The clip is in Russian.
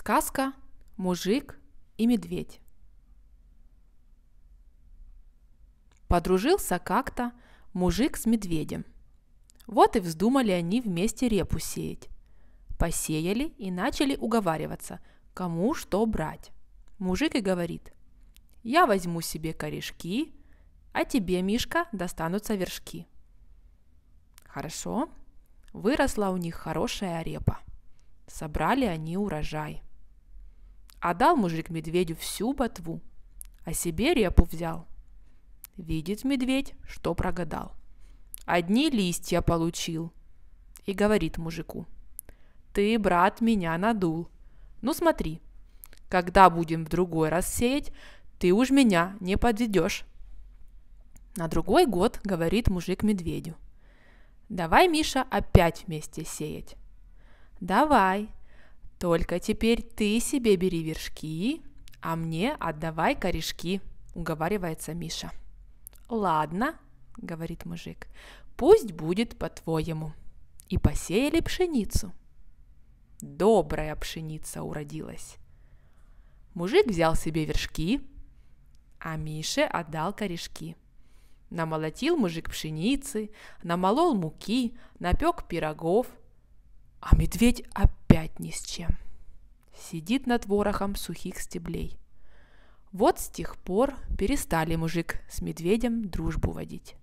Сказка «Мужик и медведь». Подружился как-то мужик с медведем. Вот и вздумали они вместе репу сеять. Посеяли и начали уговариваться, кому что брать. Мужик и говорит, я возьму себе корешки, а тебе, Мишка, достанутся вершки. Хорошо, выросла у них хорошая репа. Собрали они урожай – а дал мужик медведю всю ботву, а себе репу взял. Видит медведь, что прогадал. Одни листья получил. И говорит мужику. Ты, брат, меня надул. Ну смотри, когда будем в другой раз сеять, ты уж меня не подведешь. На другой год говорит мужик медведю. Давай, Миша, опять вместе сеять. Давай, только теперь ты себе бери вершки, а мне отдавай корешки, уговаривается Миша. Ладно, говорит мужик, пусть будет по-твоему. И посеяли пшеницу. Добрая пшеница уродилась. Мужик взял себе вершки, а Мише отдал корешки. Намолотил мужик пшеницы, намолол муки, напек пирогов – а медведь опять ни с чем. Сидит над ворохом сухих стеблей. Вот с тех пор перестали мужик с медведем дружбу водить.